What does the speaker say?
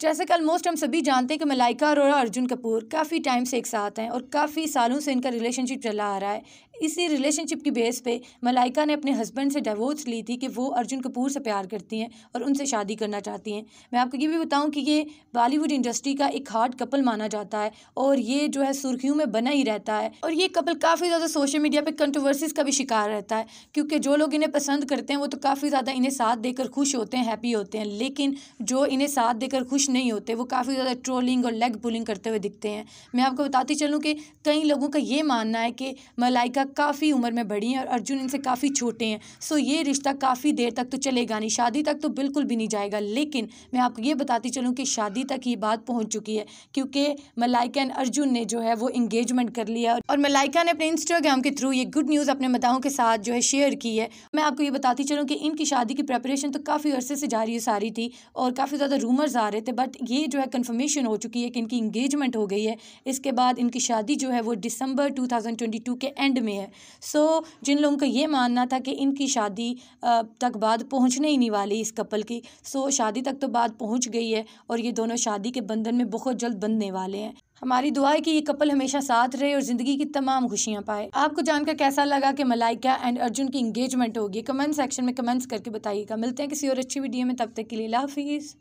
जैसे कि ऑलमोस्ट हम सभी जानते हैं कि मलाइका अरोड़ा अर्जुन कपूर काफ़ी टाइम से एक साथ हैं और काफ़ी सालों से इनका रिलेशनशिप चला आ रहा है इसी रिलेशनशिप की बेस पे मलाइका ने अपने हस्बैंड से डिवोर्स ली थी कि वो अर्जुन कपूर से प्यार करती हैं और उनसे शादी करना चाहती हैं मैं आपको ये भी बताऊं कि ये बॉलीवुड इंडस्ट्री का एक हार्ड कपल माना जाता है और ये जो है सुर्खियों में बना ही रहता है और ये कपल काफ़ी ज़्यादा सोशल मीडिया पर कंट्रोवर्सीज़ का भी शिकार रहता है क्योंकि जो लोग इन्हें पसंद करते हैं वो तो काफ़ी ज़्यादा इन्हें साथ देकर खुश होते हैं हैप्पी होते हैं लेकिन जो इन्हें साथ देकर खुश नहीं होते वो काफ़ी ज़्यादा ट्रोलिंग और लेग पुलिंग करते हुए दिखते हैं मैं आपको बताती चलूँ कि कई लोगों का ये मानना है कि मलाइका काफ़ी उम्र में बड़ी हैं और अर्जुन इनसे काफ़ी छोटे हैं सो ये रिश्ता काफ़ी देर तक तो चलेगा नहीं शादी तक तो बिल्कुल भी नहीं जाएगा लेकिन मैं आपको ये बताती चलूँ कि शादी तक ये बात पहुँच चुकी है क्योंकि मलाइका एंड अर्जुन ने जो है वो इंगेजमेंट कर लिया और मलाइका ने अपने इंस्टाग्राम के थ्रू ये गुड न्यूज़ अपने मदाओं के साथ जो है शेयर की है मैं आपको ये बताती चलूँ कि इनकी शादी की प्रेपरेशन तो काफ़ी अर्से से जारी सारी थी और काफ़ी ज़्यादा रूमर्स आ रहे थे बट ये जो है कन्फर्मेशन हो चुकी है कि इनकी इंगेजमेंट हो गई है इसके बाद इनकी शादी जो है वो दिसंबर 2022 के एंड में नहीं है सो so, जिन लोगों का ये मानना था कि इनकी शादी तक बाद पहुंचने ही नहीं वाली इस कपल की सो so, शादी तक तो बाद पहुंच गई है और ये दोनों शादी के बंधन में बहुत जल्द बंधने वाले हैं हमारी दुआ है कि ये कपल हमेशा साथ रहे और ज़िंदगी की तमाम खुशियाँ पाए आपको जानकर कैसा लगा कि मलाइका एंड अर्जुन की इंगेजमेंट होगी कमेंट सेक्शन में कमेंट्स करके बताइएगा मिलते हैं किसी और अच्छी वीडियो में तब तक के लिए लाफिज़